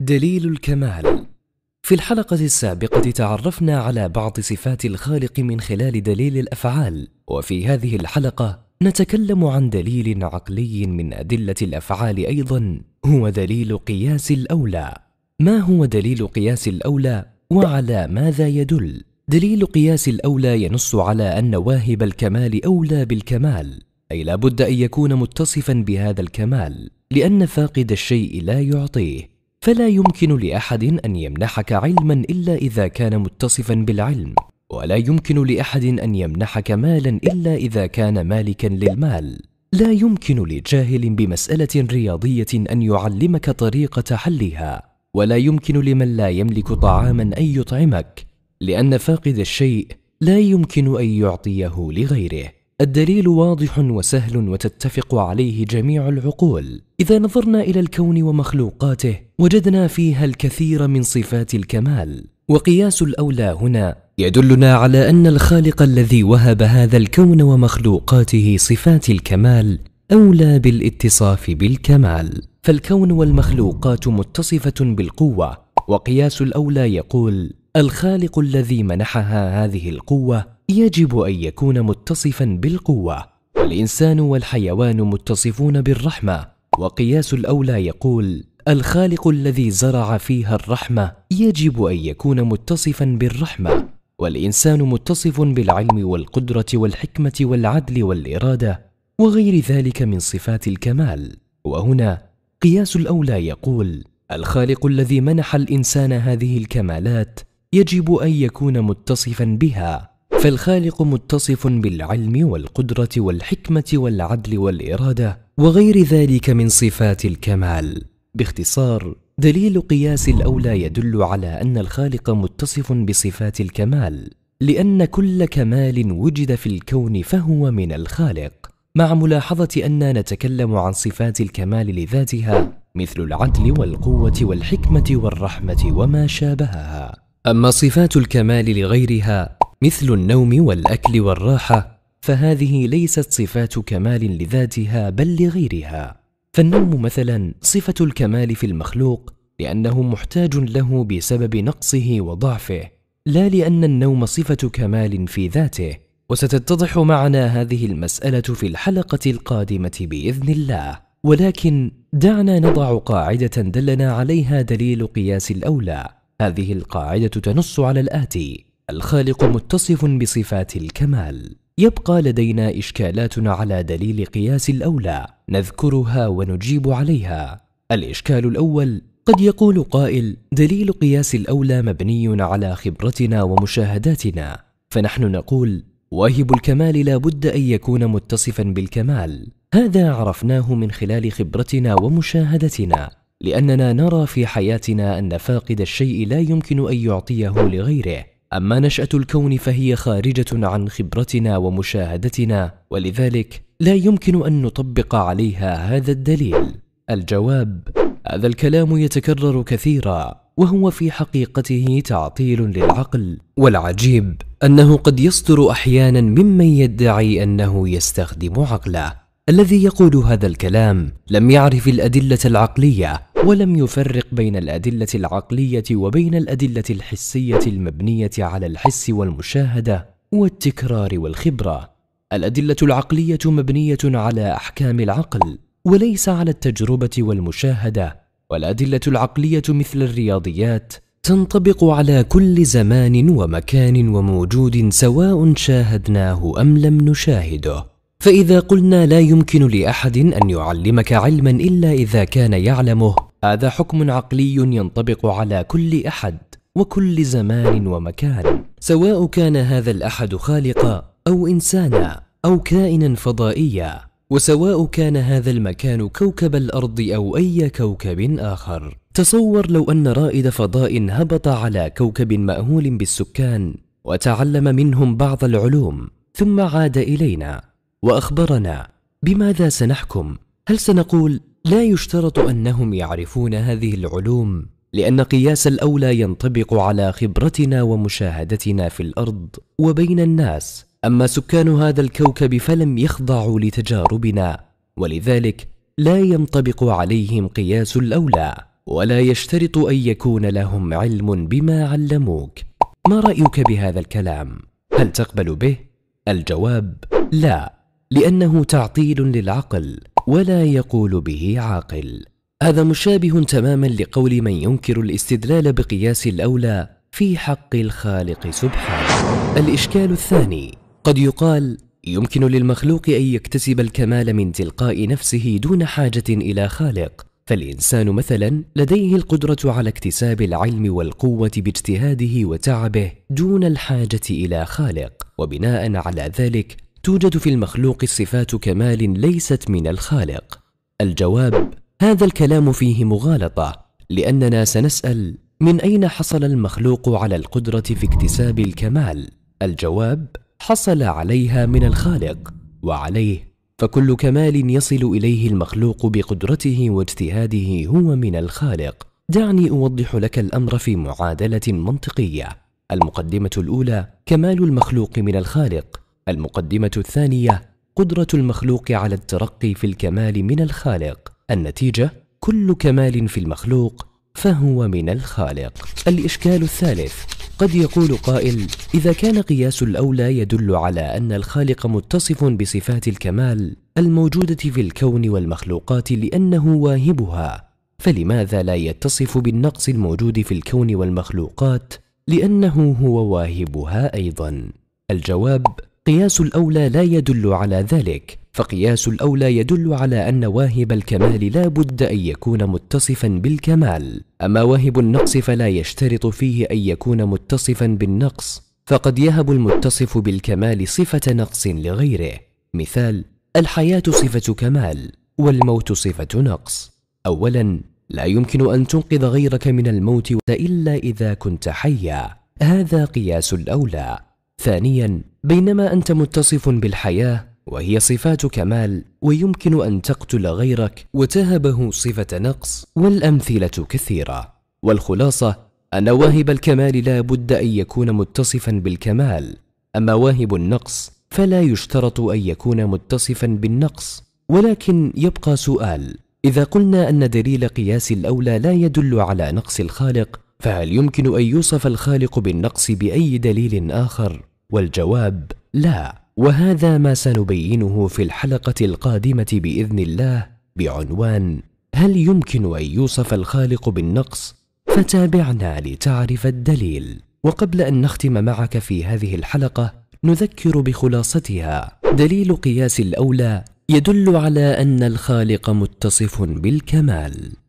دليل الكمال في الحلقة السابقة تعرفنا على بعض صفات الخالق من خلال دليل الأفعال، وفي هذه الحلقة نتكلم عن دليل عقلي من أدلة الأفعال أيضا، هو دليل قياس الأولى. ما هو دليل قياس الأولى؟ وعلى ماذا يدل؟ دليل قياس الأولى ينص على أن واهب الكمال أولى بالكمال، أي لابد أن يكون متصفا بهذا الكمال، لأن فاقد الشيء لا يعطيه، فلا يمكن لاحد ان يمنحك علما الا اذا كان متصفا بالعلم ولا يمكن لاحد ان يمنحك مالا الا اذا كان مالكا للمال لا يمكن لجاهل بمساله رياضيه ان يعلمك طريقه حلها ولا يمكن لمن لا يملك طعاما ان يطعمك لان فاقد الشيء لا يمكن ان يعطيه لغيره الدليل واضح وسهل وتتفق عليه جميع العقول اذا نظرنا الى الكون ومخلوقاته وجدنا فيها الكثير من صفات الكمال وقياس الاولى هنا يدلنا على ان الخالق الذي وهب هذا الكون ومخلوقاته صفات الكمال اولى بالاتصاف بالكمال فالكون والمخلوقات متصفه بالقوه وقياس الاولى يقول الخالق الذي منحها هذه القوه يجب ان يكون متصفا بالقوه والانسان والحيوان متصفون بالرحمه وقياس الاولى يقول الخالق الذي زرع فيها الرحمه يجب ان يكون متصفا بالرحمه والانسان متصف بالعلم والقدره والحكمه والعدل والاراده وغير ذلك من صفات الكمال وهنا قياس الاولى يقول الخالق الذي منح الانسان هذه الكمالات يجب ان يكون متصفا بها فالخالق متصف بالعلم والقدره والحكمه والعدل والاراده وغير ذلك من صفات الكمال باختصار دليل قياس الاولى يدل على ان الخالق متصف بصفات الكمال لان كل كمال وجد في الكون فهو من الخالق مع ملاحظه اننا نتكلم عن صفات الكمال لذاتها مثل العدل والقوه والحكمه والرحمه وما شابهها اما صفات الكمال لغيرها مثل النوم والاكل والراحه فهذه ليست صفات كمال لذاتها بل لغيرها فالنوم مثلا صفه الكمال في المخلوق لانه محتاج له بسبب نقصه وضعفه لا لان النوم صفه كمال في ذاته وستتضح معنا هذه المساله في الحلقه القادمه باذن الله ولكن دعنا نضع قاعده دلنا عليها دليل قياس الاولى هذه القاعدة تنص على الآتي: الخالق متصف بصفات الكمال. يبقى لدينا إشكالات على دليل قياس الأولى، نذكرها ونجيب عليها. الإشكال الأول: قد يقول قائل: دليل قياس الأولى مبني على خبرتنا ومشاهداتنا، فنحن نقول: واهب الكمال لا بد أن يكون متصفا بالكمال. هذا عرفناه من خلال خبرتنا ومشاهدتنا لأننا نرى في حياتنا أن فاقد الشيء لا يمكن أن يعطيه لغيره أما نشأة الكون فهي خارجة عن خبرتنا ومشاهدتنا ولذلك لا يمكن أن نطبق عليها هذا الدليل الجواب هذا الكلام يتكرر كثيرا وهو في حقيقته تعطيل للعقل والعجيب أنه قد يصدر أحيانا ممن يدعي أنه يستخدم عقله الذي يقول هذا الكلام لم يعرف الأدلة العقلية ولم يفرق بين الادله العقليه وبين الادله الحسيه المبنيه على الحس والمشاهده والتكرار والخبره الادله العقليه مبنيه على احكام العقل وليس على التجربه والمشاهده والادله العقليه مثل الرياضيات تنطبق على كل زمان ومكان وموجود سواء شاهدناه ام لم نشاهده فاذا قلنا لا يمكن لاحد ان يعلمك علما الا اذا كان يعلمه هذا حكم عقلي ينطبق على كل احد وكل زمان ومكان سواء كان هذا الاحد خالقا او انسانا او كائنا فضائيا وسواء كان هذا المكان كوكب الارض او اي كوكب اخر تصور لو ان رائد فضاء هبط على كوكب ماهول بالسكان وتعلم منهم بعض العلوم ثم عاد الينا واخبرنا بماذا سنحكم هل سنقول لا يشترط انهم يعرفون هذه العلوم لان قياس الاولى ينطبق على خبرتنا ومشاهدتنا في الارض وبين الناس اما سكان هذا الكوكب فلم يخضعوا لتجاربنا ولذلك لا ينطبق عليهم قياس الاولى ولا يشترط ان يكون لهم علم بما علموك ما رايك بهذا الكلام هل تقبل به الجواب لا لانه تعطيل للعقل ولا يقول به عاقل هذا مشابه تماما لقول من ينكر الاستدلال بقياس الاولى في حق الخالق سبحانه الاشكال الثاني قد يقال يمكن للمخلوق ان يكتسب الكمال من تلقاء نفسه دون حاجه الى خالق فالانسان مثلا لديه القدره على اكتساب العلم والقوه باجتهاده وتعبه دون الحاجه الى خالق وبناء على ذلك توجد في المخلوق صفات كمال ليست من الخالق الجواب هذا الكلام فيه مغالطه لاننا سنسال من اين حصل المخلوق على القدره في اكتساب الكمال الجواب حصل عليها من الخالق وعليه فكل كمال يصل اليه المخلوق بقدرته واجتهاده هو من الخالق دعني اوضح لك الامر في معادله منطقيه المقدمه الاولى كمال المخلوق من الخالق المقدمة الثانية قدرة المخلوق على الترقي في الكمال من الخالق النتيجة كل كمال في المخلوق فهو من الخالق الإشكال الثالث قد يقول قائل إذا كان قياس الأولى يدل على أن الخالق متصف بصفات الكمال الموجودة في الكون والمخلوقات لأنه واهبها فلماذا لا يتصف بالنقص الموجود في الكون والمخلوقات لأنه هو واهبها أيضا الجواب قياس الأولى لا يدل على ذلك فقياس الأولى يدل على أن واهب الكمال لا بد أن يكون متصفا بالكمال أما واهب النقص فلا يشترط فيه أن يكون متصفا بالنقص فقد يهب المتصف بالكمال صفة نقص لغيره مثال الحياة صفة كمال والموت صفة نقص أولا لا يمكن أن تنقذ غيرك من الموت إلا إذا كنت حيا هذا قياس الأولى ثانيا بينما انت متصف بالحياه وهي صفات كمال ويمكن ان تقتل غيرك وتهبه صفه نقص والامثله كثيره والخلاصه ان واهب الكمال لا بد ان يكون متصفا بالكمال اما واهب النقص فلا يشترط ان يكون متصفا بالنقص ولكن يبقى سؤال اذا قلنا ان دليل قياس الاولى لا يدل على نقص الخالق فهل يمكن ان يوصف الخالق بالنقص باي دليل اخر والجواب لا وهذا ما سنبينه في الحلقه القادمه باذن الله بعنوان هل يمكن ان يوصف الخالق بالنقص فتابعنا لتعرف الدليل وقبل ان نختم معك في هذه الحلقه نذكر بخلاصتها دليل قياس الاولى يدل على ان الخالق متصف بالكمال